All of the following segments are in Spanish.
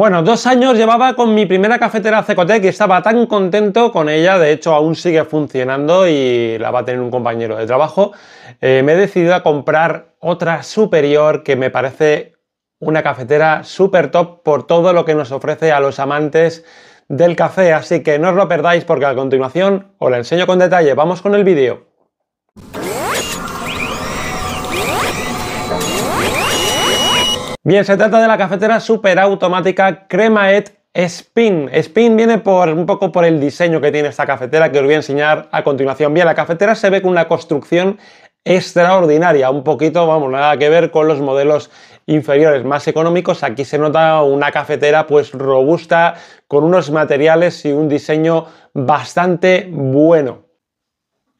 Bueno, dos años llevaba con mi primera cafetera Cecotec y estaba tan contento con ella, de hecho aún sigue funcionando y la va a tener un compañero de trabajo. Eh, me he decidido a comprar otra superior que me parece una cafetera súper top por todo lo que nos ofrece a los amantes del café, así que no os lo perdáis porque a continuación os la enseño con detalle. Vamos con el vídeo. Bien, se trata de la cafetera automática Cremaet Spin. Spin viene por un poco por el diseño que tiene esta cafetera que os voy a enseñar a continuación. Bien, la cafetera se ve con una construcción extraordinaria, un poquito, vamos, nada que ver con los modelos inferiores más económicos. Aquí se nota una cafetera pues robusta con unos materiales y un diseño bastante bueno.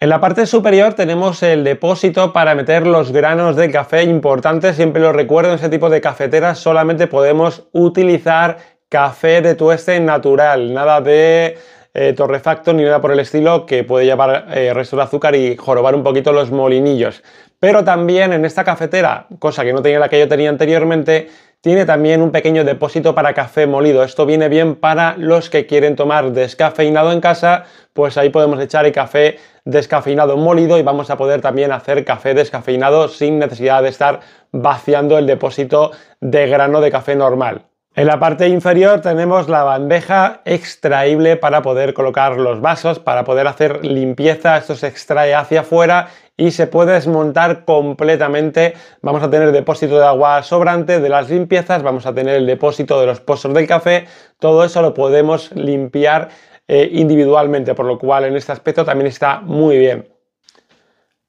En la parte superior tenemos el depósito para meter los granos de café importante. Siempre lo recuerdo, en ese tipo de cafeteras solamente podemos utilizar café de tueste natural, nada de eh, torrefacto ni nada por el estilo que puede llevar eh, resto de azúcar y jorobar un poquito los molinillos. Pero también en esta cafetera, cosa que no tenía la que yo tenía anteriormente, tiene también un pequeño depósito para café molido. Esto viene bien para los que quieren tomar descafeinado en casa, pues ahí podemos echar el café descafeinado molido y vamos a poder también hacer café descafeinado sin necesidad de estar vaciando el depósito de grano de café normal. En la parte inferior tenemos la bandeja extraíble para poder colocar los vasos, para poder hacer limpieza, esto se extrae hacia afuera y se puede desmontar completamente. Vamos a tener depósito de agua sobrante de las limpiezas, vamos a tener el depósito de los pozos del café, todo eso lo podemos limpiar eh, individualmente, por lo cual en este aspecto también está muy bien.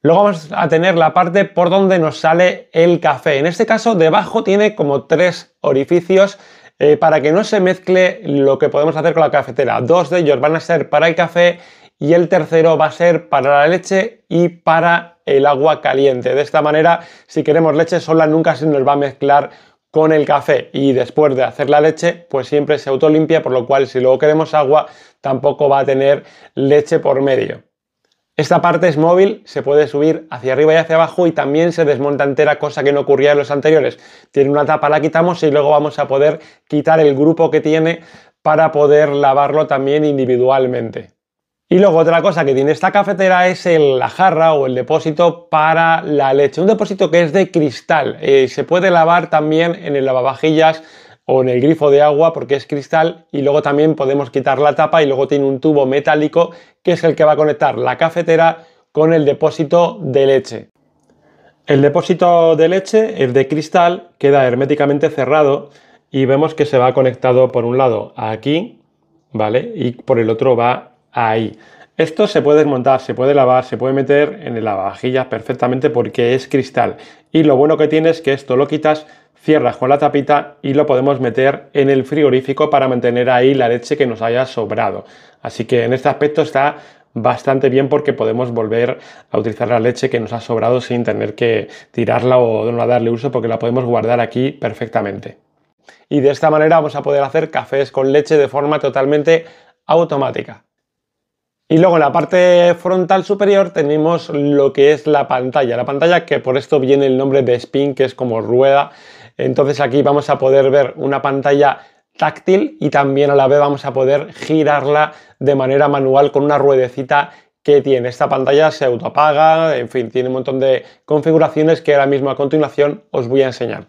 Luego vamos a tener la parte por donde nos sale el café. En este caso, debajo tiene como tres orificios eh, para que no se mezcle lo que podemos hacer con la cafetera. Dos de ellos van a ser para el café y el tercero va a ser para la leche y para el agua caliente. De esta manera, si queremos leche sola, nunca se nos va a mezclar con el café y después de hacer la leche pues siempre se autolimpia por lo cual si luego queremos agua tampoco va a tener leche por medio. Esta parte es móvil, se puede subir hacia arriba y hacia abajo y también se desmonta entera, cosa que no ocurría en los anteriores. Tiene una tapa, la quitamos y luego vamos a poder quitar el grupo que tiene para poder lavarlo también individualmente. Y luego otra cosa que tiene esta cafetera es el, la jarra o el depósito para la leche. Un depósito que es de cristal. y eh, se puede lavar también en el lavavajillas o en el grifo de agua porque es cristal y luego también podemos quitar la tapa y luego tiene un tubo metálico que es el que va a conectar la cafetera con el depósito de leche. El depósito de leche es de cristal, queda herméticamente cerrado y vemos que se va conectado por un lado aquí, ¿vale? Y por el otro va ahí. Esto se puede desmontar, se puede lavar, se puede meter en el lavavajillas perfectamente porque es cristal. Y lo bueno que tiene es que esto lo quitas cierras con la tapita y lo podemos meter en el frigorífico para mantener ahí la leche que nos haya sobrado. Así que en este aspecto está bastante bien porque podemos volver a utilizar la leche que nos ha sobrado sin tener que tirarla o no darle uso porque la podemos guardar aquí perfectamente. Y de esta manera vamos a poder hacer cafés con leche de forma totalmente automática. Y luego en la parte frontal superior tenemos lo que es la pantalla. La pantalla que por esto viene el nombre de spin, que es como rueda entonces aquí vamos a poder ver una pantalla táctil y también a la vez vamos a poder girarla de manera manual con una ruedecita que tiene. Esta pantalla se autoapaga, en fin, tiene un montón de configuraciones que ahora mismo a continuación os voy a enseñar.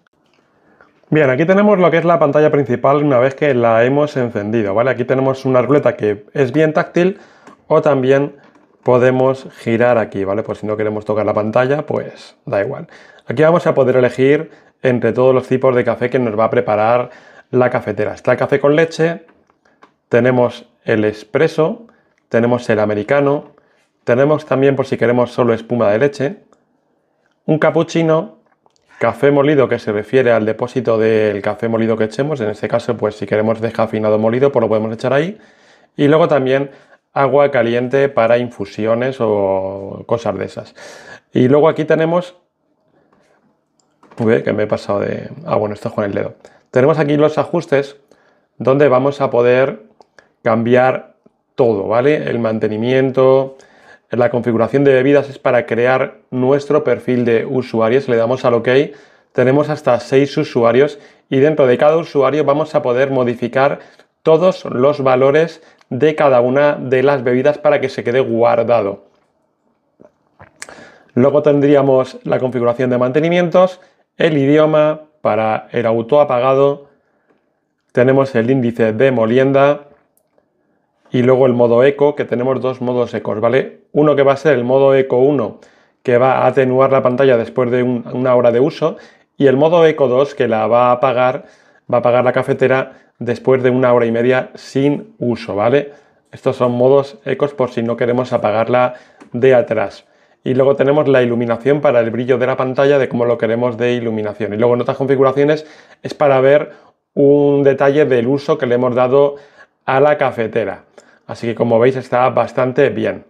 Bien, aquí tenemos lo que es la pantalla principal una vez que la hemos encendido, ¿vale? Aquí tenemos una ruleta que es bien táctil o también podemos girar aquí, ¿vale? Pues si no queremos tocar la pantalla, pues da igual. Aquí vamos a poder elegir entre todos los tipos de café que nos va a preparar la cafetera. Está el café con leche, tenemos el espresso, tenemos el americano, tenemos también por si queremos solo espuma de leche, un cappuccino, café molido que se refiere al depósito del café molido que echemos, en este caso pues si queremos descafeinado molido pues lo podemos echar ahí, y luego también agua caliente para infusiones o cosas de esas. Y luego aquí tenemos que me he pasado de... Ah, bueno, esto es con el dedo. Tenemos aquí los ajustes donde vamos a poder cambiar todo, ¿vale? El mantenimiento, la configuración de bebidas es para crear nuestro perfil de usuarios. Le damos al OK. Tenemos hasta seis usuarios y dentro de cada usuario vamos a poder modificar todos los valores de cada una de las bebidas para que se quede guardado. Luego tendríamos la configuración de mantenimientos el idioma, para el auto apagado tenemos el índice de molienda y luego el modo eco, que tenemos dos modos ecos, ¿vale? Uno que va a ser el modo eco 1, que va a atenuar la pantalla después de una hora de uso, y el modo eco 2, que la va a apagar, va a apagar la cafetera después de una hora y media sin uso, ¿vale? Estos son modos ecos por si no queremos apagarla de atrás y luego tenemos la iluminación para el brillo de la pantalla, de cómo lo queremos de iluminación. Y luego en otras configuraciones es para ver un detalle del uso que le hemos dado a la cafetera. Así que como veis está bastante bien.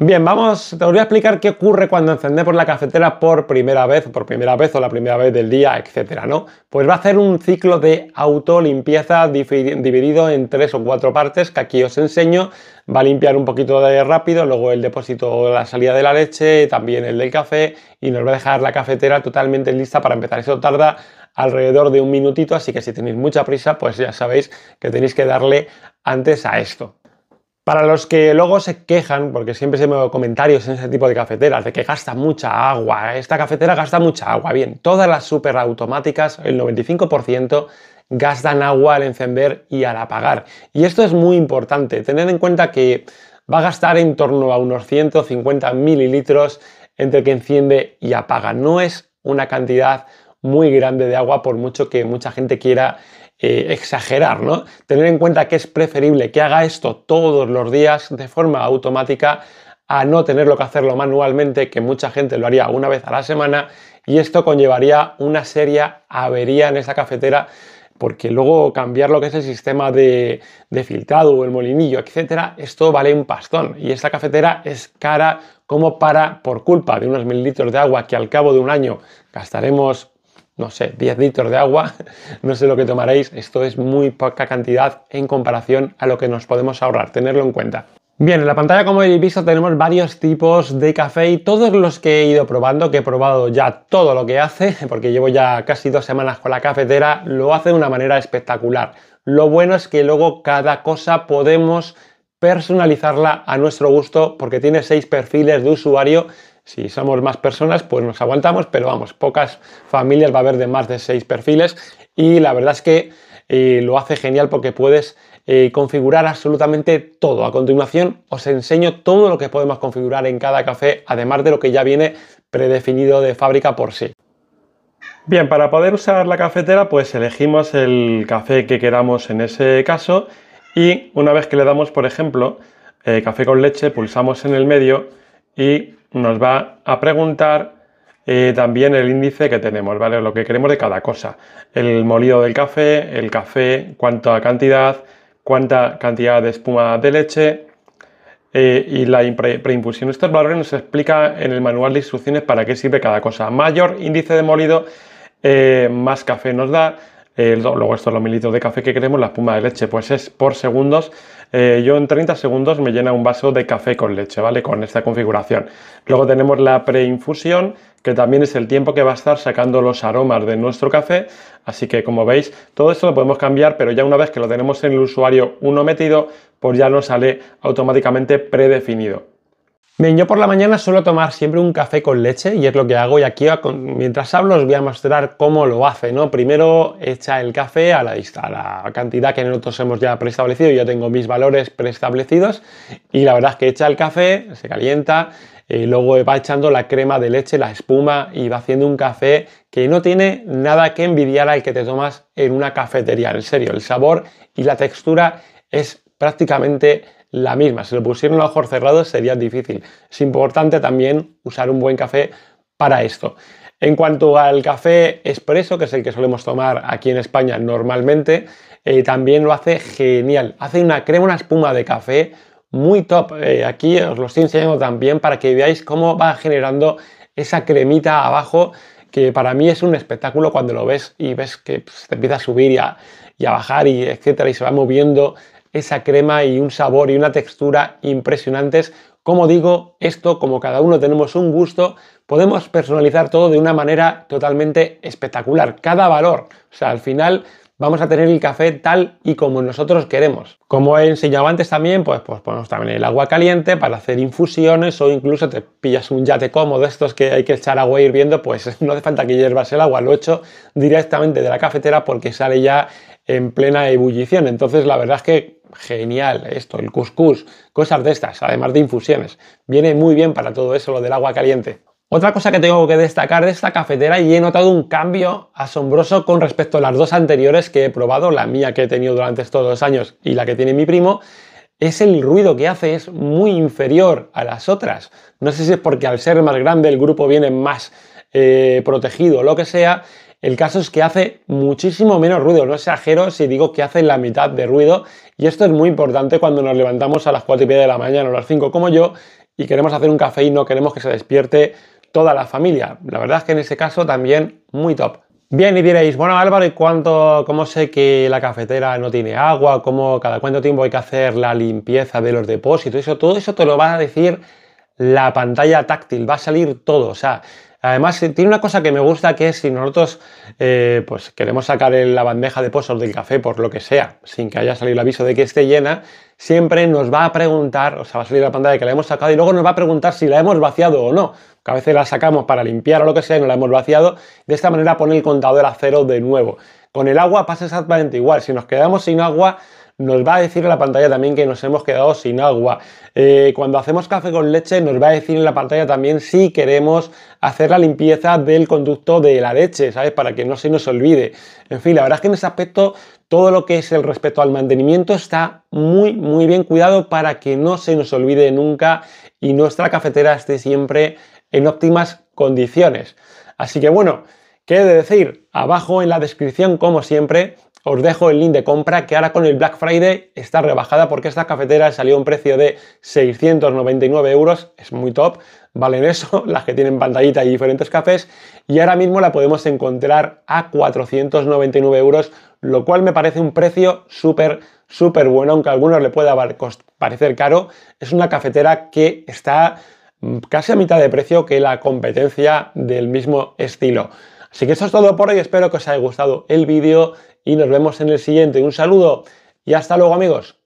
Bien, vamos, te voy a explicar qué ocurre cuando encendemos la cafetera por primera vez, por primera vez o la primera vez del día, etcétera, ¿no? Pues va a hacer un ciclo de autolimpieza dividido en tres o cuatro partes que aquí os enseño. Va a limpiar un poquito de rápido, luego el depósito la salida de la leche, también el del café y nos va a dejar la cafetera totalmente lista para empezar. Eso tarda alrededor de un minutito, así que si tenéis mucha prisa, pues ya sabéis que tenéis que darle antes a esto. Para los que luego se quejan, porque siempre se me comentarios en ese tipo de cafeteras, de que gasta mucha agua, esta cafetera gasta mucha agua. Bien, todas las superautomáticas, el 95%, gastan agua al encender y al apagar. Y esto es muy importante, tener en cuenta que va a gastar en torno a unos 150 mililitros entre que enciende y apaga. No es una cantidad muy grande de agua por mucho que mucha gente quiera eh, exagerar, ¿no? Tener en cuenta que es preferible que haga esto todos los días de forma automática a no tenerlo que hacerlo manualmente, que mucha gente lo haría una vez a la semana, y esto conllevaría una seria avería en esa cafetera, porque luego cambiar lo que es el sistema de, filtrado o el molinillo, etcétera, esto vale un pastón, y esta cafetera es cara como para, por culpa de unos mililitros de agua que al cabo de un año gastaremos no sé, 10 litros de agua, no sé lo que tomaréis, esto es muy poca cantidad en comparación a lo que nos podemos ahorrar, tenerlo en cuenta. Bien, en la pantalla como habéis visto tenemos varios tipos de café y todos los que he ido probando, que he probado ya todo lo que hace, porque llevo ya casi dos semanas con la cafetera, lo hace de una manera espectacular. Lo bueno es que luego cada cosa podemos personalizarla a nuestro gusto porque tiene seis perfiles de usuario si somos más personas, pues nos aguantamos, pero vamos, pocas familias va a haber de más de seis perfiles y la verdad es que eh, lo hace genial porque puedes eh, configurar absolutamente todo. A continuación os enseño todo lo que podemos configurar en cada café, además de lo que ya viene predefinido de fábrica por sí. Bien, para poder usar la cafetera, pues elegimos el café que queramos en ese caso y una vez que le damos, por ejemplo, eh, café con leche, pulsamos en el medio y nos va a preguntar eh, también el índice que tenemos, ¿vale? Lo que queremos de cada cosa. El molido del café, el café, cuánta cantidad, cuánta cantidad de espuma de leche eh, y la preimpulsión. Estos valores nos explica en el manual de instrucciones para qué sirve cada cosa. Mayor índice de molido, eh, más café nos da luego esto los mililitros de café que queremos, la puma de leche, pues es por segundos. Eh, yo en 30 segundos me llena un vaso de café con leche, ¿vale? Con esta configuración. Luego tenemos la preinfusión, que también es el tiempo que va a estar sacando los aromas de nuestro café. Así que como veis, todo esto lo podemos cambiar, pero ya una vez que lo tenemos en el usuario 1 metido, pues ya nos sale automáticamente predefinido. Bien, yo por la mañana suelo tomar siempre un café con leche y es lo que hago y aquí mientras hablo os voy a mostrar cómo lo hace, ¿no? Primero echa el café a la, la cantidad que nosotros hemos ya preestablecido, yo tengo mis valores preestablecidos y la verdad es que echa el café, se calienta, eh, luego va echando la crema de leche, la espuma y va haciendo un café que no tiene nada que envidiar al que te tomas en una cafetería, en serio, el sabor y la textura es prácticamente la misma. Si lo pusieron a ojos cerrados sería difícil. Es importante también usar un buen café para esto. En cuanto al café expreso, que es el que solemos tomar aquí en España normalmente, eh, también lo hace genial. Hace una crema, una espuma de café muy top. Eh, aquí os lo estoy enseñando también para que veáis cómo va generando esa cremita abajo, que para mí es un espectáculo cuando lo ves y ves que se pues, empieza a subir y a, y a bajar y etcétera, y se va moviendo esa crema y un sabor y una textura impresionantes. Como digo, esto, como cada uno tenemos un gusto, podemos personalizar todo de una manera totalmente espectacular. Cada valor, o sea, al final vamos a tener el café tal y como nosotros queremos. Como he enseñado antes también, pues, pues ponemos también el agua caliente para hacer infusiones o incluso te pillas un yate cómodo, estos que hay que echar agua hirviendo, pues no hace falta que hiervas el agua, lo echo directamente de la cafetera porque sale ya en plena ebullición. Entonces la verdad es que genial esto, el couscous, cosas de estas, además de infusiones. Viene muy bien para todo eso lo del agua caliente. Otra cosa que tengo que destacar de esta cafetera y he notado un cambio asombroso con respecto a las dos anteriores que he probado, la mía que he tenido durante estos dos años y la que tiene mi primo, es el ruido que hace es muy inferior a las otras. No sé si es porque al ser más grande el grupo viene más eh, protegido o lo que sea. El caso es que hace muchísimo menos ruido, no exagero si digo que hace la mitad de ruido y esto es muy importante cuando nos levantamos a las 4 y media de la mañana o a las 5 como yo y queremos hacer un café y no queremos que se despierte toda la familia. La verdad es que en ese caso también muy top. Bien, y diréis, bueno Álvaro, ¿y cuánto, cómo sé que la cafetera no tiene agua? ¿Cómo, cada cuánto tiempo hay que hacer la limpieza de los depósitos? Eso, todo eso te lo va a decir la pantalla táctil, va a salir todo. O sea, Además, eh, tiene una cosa que me gusta que es si nosotros eh, pues queremos sacar la bandeja de pozos del café por lo que sea, sin que haya salido el aviso de que esté llena, siempre nos va a preguntar, o sea, va a salir la pantalla de que la hemos sacado y luego nos va a preguntar si la hemos vaciado o no. Que a veces la sacamos para limpiar o lo que sea y no la hemos vaciado. De esta manera pone el contador a cero de nuevo. Con el agua pasa exactamente igual. Si nos quedamos sin agua, nos va a decir en la pantalla también que nos hemos quedado sin agua. Eh, cuando hacemos café con leche nos va a decir en la pantalla también si queremos hacer la limpieza del conducto de la leche, ¿sabes? Para que no se nos olvide. En fin, la verdad es que en ese aspecto todo lo que es el respeto al mantenimiento está muy, muy bien cuidado para que no se nos olvide nunca y nuestra cafetera esté siempre en óptimas condiciones. Así que bueno, ¿qué he de decir? Abajo en la descripción, como siempre, os dejo el link de compra que ahora con el Black Friday está rebajada porque esta cafetera salió a un precio de 699 euros, es muy top, valen eso, las que tienen pantallita y diferentes cafés, y ahora mismo la podemos encontrar a 499 euros, lo cual me parece un precio súper, súper bueno, aunque a algunos le pueda parecer caro, es una cafetera que está mm, casi a mitad de precio que la competencia del mismo estilo. Así que eso es todo por hoy, espero que os haya gustado el vídeo y nos vemos en el siguiente. Un saludo y hasta luego amigos.